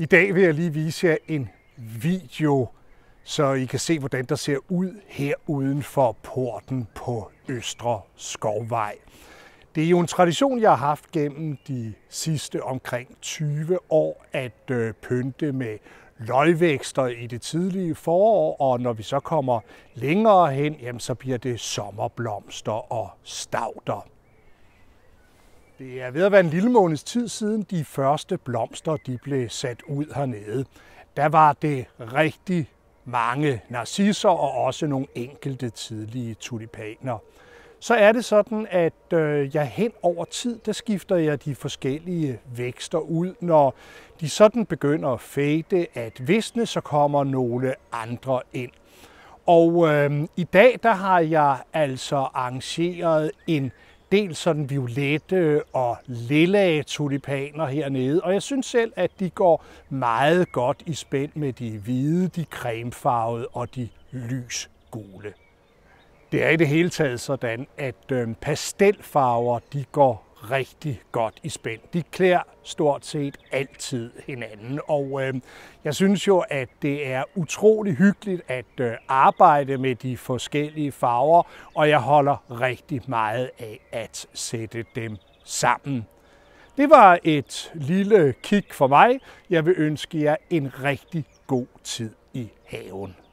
I dag vil jeg lige vise jer en video, så I kan se, hvordan der ser ud her uden for porten på Østre Skovvej. Det er jo en tradition, jeg har haft gennem de sidste omkring 20 år, at øh, pynte med løgvækster i det tidlige forår, og når vi så kommer længere hen, jamen, så bliver det sommerblomster og stauder. Det er ved at være en lille måneds tid siden de første blomster de blev sat ud hernede. Der var det rigtig mange narcisser og også nogle enkelte tidlige tulipaner. Så er det sådan, at øh, jeg hen over tid, der skifter jeg de forskellige vækster ud. Når de sådan begynder at fade, at visne, så kommer nogle andre ind. Og øh, i dag, der har jeg altså arrangeret en dels sådan violette øh, og lilla tulipaner hernede, og jeg synes selv, at de går meget godt i spænd med de hvide, de cremefarvede og de lysgule. Det er i det hele taget sådan, at øh, pastelfarver de går rigtig godt i spænd. De klæder stort set altid hinanden, og øh, jeg synes jo, at det er utrolig hyggeligt at øh, arbejde med de forskellige farver, og jeg holder rigtig meget af at sætte dem sammen. Det var et lille kig for mig. Jeg vil ønske jer en rigtig god tid i haven.